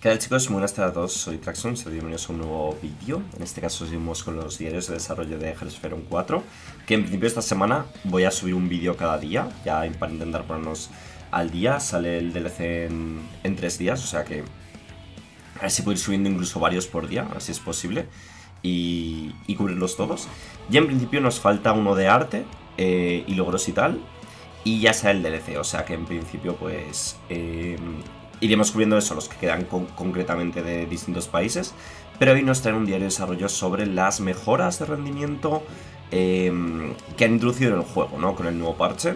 ¿Qué tal chicos? Muy Buenas tardes a todos, soy Traxon, soy bienvenidos a un nuevo vídeo. En este caso seguimos con los diarios de desarrollo de Hellsferon 4, que en principio esta semana voy a subir un vídeo cada día, ya para intentar ponernos al día. Sale el DLC en, tres días, o sea que a ver si puedo ir subiendo incluso varios por día, a si es posible, y, cubrirlos todos. y en principio nos falta uno de arte eh, y logros y tal, y ya sale el DLC, o sea que en principio pues... Eh, iremos cubriendo eso, los que quedan concretamente de distintos países. Pero hoy nos traen un diario de desarrollo sobre las mejoras de rendimiento eh, que han introducido en el juego, ¿no? Con el nuevo parche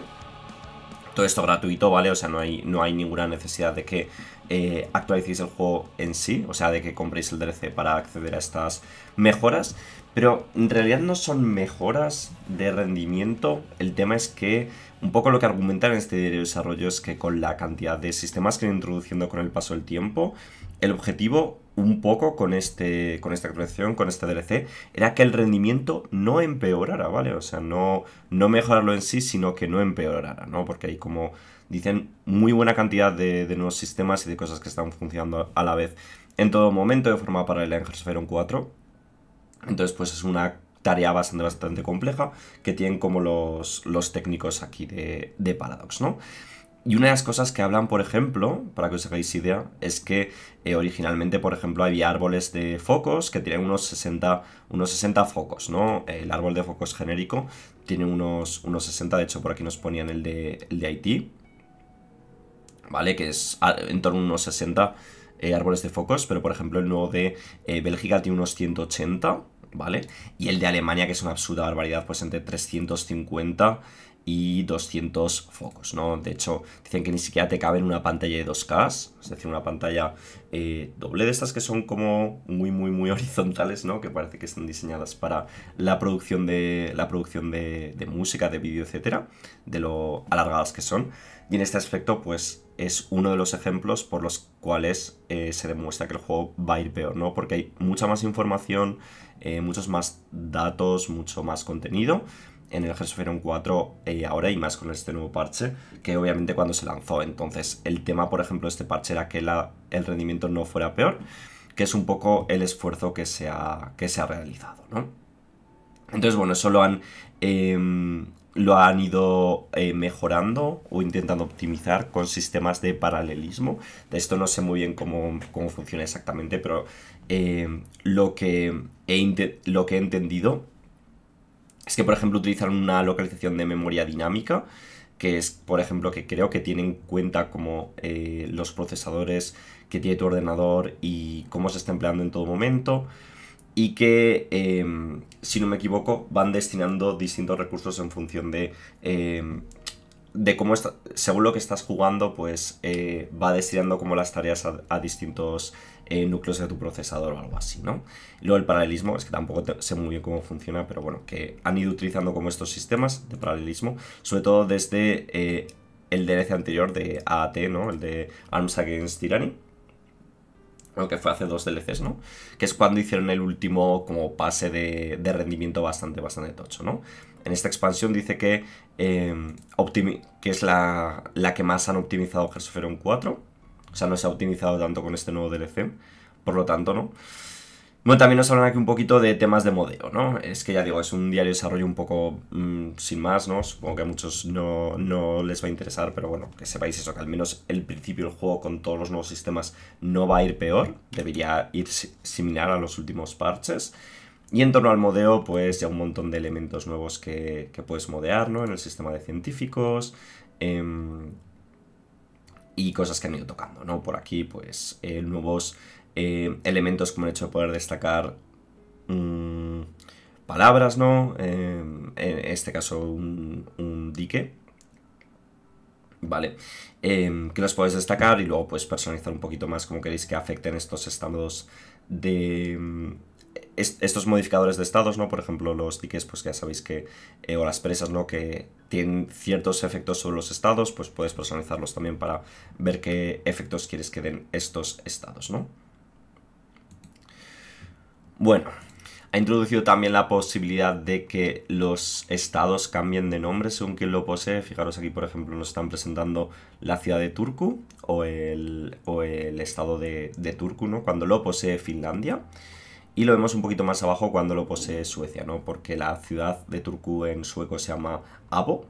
todo esto gratuito, ¿vale? O sea, no hay, no hay ninguna necesidad de que eh, actualicéis el juego en sí, o sea, de que compréis el DLC para acceder a estas mejoras. Pero en realidad no son mejoras de rendimiento. El tema es que un poco lo que argumentan en este diario de desarrollo es que con la cantidad de sistemas que han introduciendo con el paso del tiempo, el objetivo un poco con, este, con esta actualización, con este DLC, era que el rendimiento no empeorara, ¿vale? O sea, no, no mejorarlo en sí, sino que no empeorara, ¿no? Porque hay como, dicen, muy buena cantidad de, nuevos sistemas y de cosas que están funcionando a la vez en todo momento de forma paralela en Hearthstone 4. Entonces, pues es una tarea bastante, bastante compleja que tienen como los, los técnicos aquí de, de Paradox, ¿no? Y una de las cosas que hablan, por ejemplo, para que os hagáis idea, es que eh, originalmente, por ejemplo, había árboles de focos que tienen unos 60, unos 60 focos, ¿no? El árbol de focos genérico tiene unos, unos 60, de hecho por aquí nos ponían el de, el de Haití, ¿vale? Que es en torno a unos 60 eh, árboles de focos, pero por ejemplo el nuevo de eh, Bélgica tiene unos 180, ¿vale? Y el de Alemania, que es una absurda barbaridad, pues entre 350 y 200 focos, ¿no? De hecho, dicen que ni siquiera te cabe una pantalla de 2K, es decir, una pantalla eh, doble de estas que son como muy, muy, muy horizontales, ¿no? Que parece que están diseñadas para la producción de, la producción de, música, de vídeo, etcétera, de lo alargadas que son. Y en este aspecto, pues es uno de los ejemplos por los cuales eh, se demuestra que el juego va a ir peor, ¿no? Porque hay mucha más información, eh, muchos más datos, mucho más contenido, en el Gersoferon 4 y ahora y más con este nuevo parche que obviamente cuando se lanzó. Entonces el tema, por ejemplo, de este parche era que el rendimiento no fuera peor, que es un poco el esfuerzo que se ha, que se ha realizado, ¿no? Entonces, bueno, eso lo han, em, lo han ido eh, mejorando o intentando optimizar con sistemas de paralelismo. De esto no sé muy bien cómo, funciona exactamente, pero em, lo, que lo que he entendido es que, por ejemplo, utilizan una localización de memoria dinámica, que es, por ejemplo, que creo que tiene en cuenta como eh, los procesadores que tiene tu ordenador y cómo se está empleando en todo momento. Y que, em, si no me equivoco, van destinando distintos recursos en función de em, de cómo está, según lo que estás jugando, pues eh, va destinando como las tareas a, distintos eh, núcleos de tu procesador o algo así, ¿no? luego el paralelismo, es que tampoco sé muy bien cómo funciona, pero bueno, que han ido utilizando como estos sistemas de paralelismo, sobre todo desde eh, el DLC anterior de AAT, ¿no? El de Arms Against Tyranny aunque fue hace dos DLCs, ¿no? Que es cuando hicieron el último como pase de, rendimiento bastante, bastante tocho, ¿no? En esta expansión dice que, em, que es la, que más han optimizado Heron 4, o sea, no se ha optimizado tanto con este nuevo DLC, por lo tanto, ¿no? Bueno, también nos hablan aquí un poquito de temas de modeo, ¿no? Es que ya digo, es un diario de desarrollo un poco mm, sin más, ¿no? Supongo que a muchos no, les va a interesar, pero bueno, que sepáis eso, que al menos el principio del juego con todos los nuevos sistemas no va a ir peor, debería ir similar a los últimos parches. Y en torno al modeo, pues ya un montón de elementos nuevos que, puedes modear, ¿no? En el sistema de científicos. Em, y cosas que han ido tocando, ¿no? Por aquí, pues, eh, nuevos eh, elementos como el hecho de poder destacar mm, palabras, ¿no? Eh, en este caso, un, dique. ¿Vale? Em, que los puedes destacar y luego puedes personalizar un poquito más como queréis que afecten estos estados de mm, estos modificadores de estados, ¿no? Por ejemplo, los diques pues ya sabéis que, eh, o las presas, ¿no? Que tienen ciertos efectos sobre los estados, pues puedes personalizarlos también para ver qué efectos quieres que den estos estados, ¿no? Bueno, ha introducido también la posibilidad de que los estados cambien de nombre según quien lo posee. Fijaros aquí, por ejemplo, nos están presentando la ciudad de Turku o el, o el estado de, Turku, ¿no? Cuando lo posee Finlandia. Y lo vemos un poquito más abajo cuando lo posee Suecia, ¿no? Porque la ciudad de Turku en sueco se llama Abo.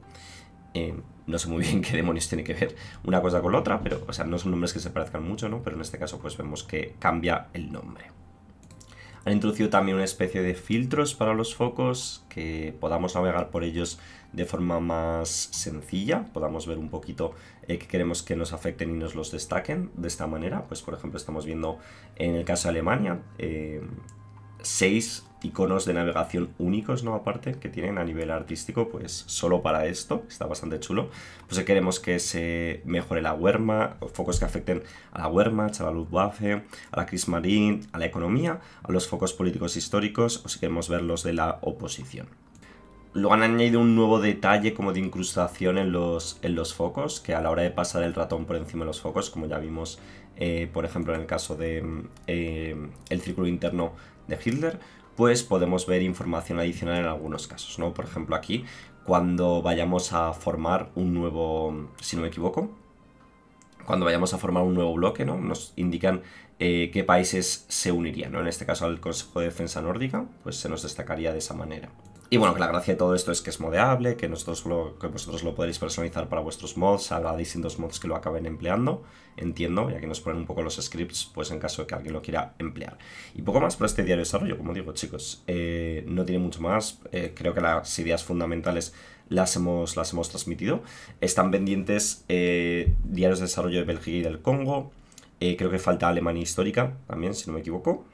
Eh, no sé muy bien qué demonios tiene que ver una cosa con la otra, pero, o sea, no son nombres que se parezcan mucho, ¿no? Pero en este caso, pues vemos que cambia el nombre. Han introducido también una especie de filtros para los focos que podamos navegar por ellos de forma más sencilla, podamos ver un poquito eh, que queremos que nos afecten y nos los destaquen de esta manera. Pues por ejemplo estamos viendo en el caso de Alemania eh, seis iconos de navegación únicos, ¿no? Aparte, que tienen a nivel artístico, pues solo para esto, está bastante chulo. Pues queremos que se mejore la huerma, focos que afecten a la Werma, a la Luftwaffe, a la marín, a la economía, a los focos políticos históricos, o si queremos ver los de la oposición. Luego han añadido un nuevo detalle como de incrustación en los, en los focos, que a la hora de pasar el ratón por encima de los focos, como ya vimos, eh, por ejemplo, en el caso de mm, eh, el círculo interno de Hitler, pues podemos ver información adicional en algunos casos, ¿no? Por ejemplo, aquí, cuando vayamos a formar un nuevo, si no me equivoco, cuando vayamos a formar un nuevo bloque, ¿no? Nos indican eh, qué países se unirían, En este caso al Consejo de Defensa Nórdica, pues se nos destacaría de esa manera. Y bueno, que la gracia de todo esto es que es modeable, que, nosotros que vosotros lo podéis personalizar para vuestros mods, habrá distintos mods que lo acaben empleando, entiendo, ya que nos ponen un poco los scripts, pues en caso de que alguien lo quiera emplear. Y poco más para este diario de desarrollo, como digo chicos, eh, no tiene mucho más, eh, creo que las ideas fundamentales las hemos, las hemos transmitido. Están pendientes eh, diarios de desarrollo de Bélgica y del Congo, creo que falta Alemania histórica también, si no me equivoco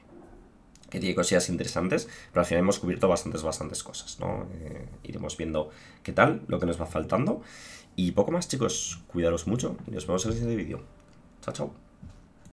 que tiene cosillas interesantes, pero al final hemos cubierto bastantes, bastantes cosas, ¿no? Eh, iremos viendo qué tal, lo que nos va faltando. Y poco más, chicos. Cuidaros mucho y nos vemos en el siguiente vídeo. Chao, chao.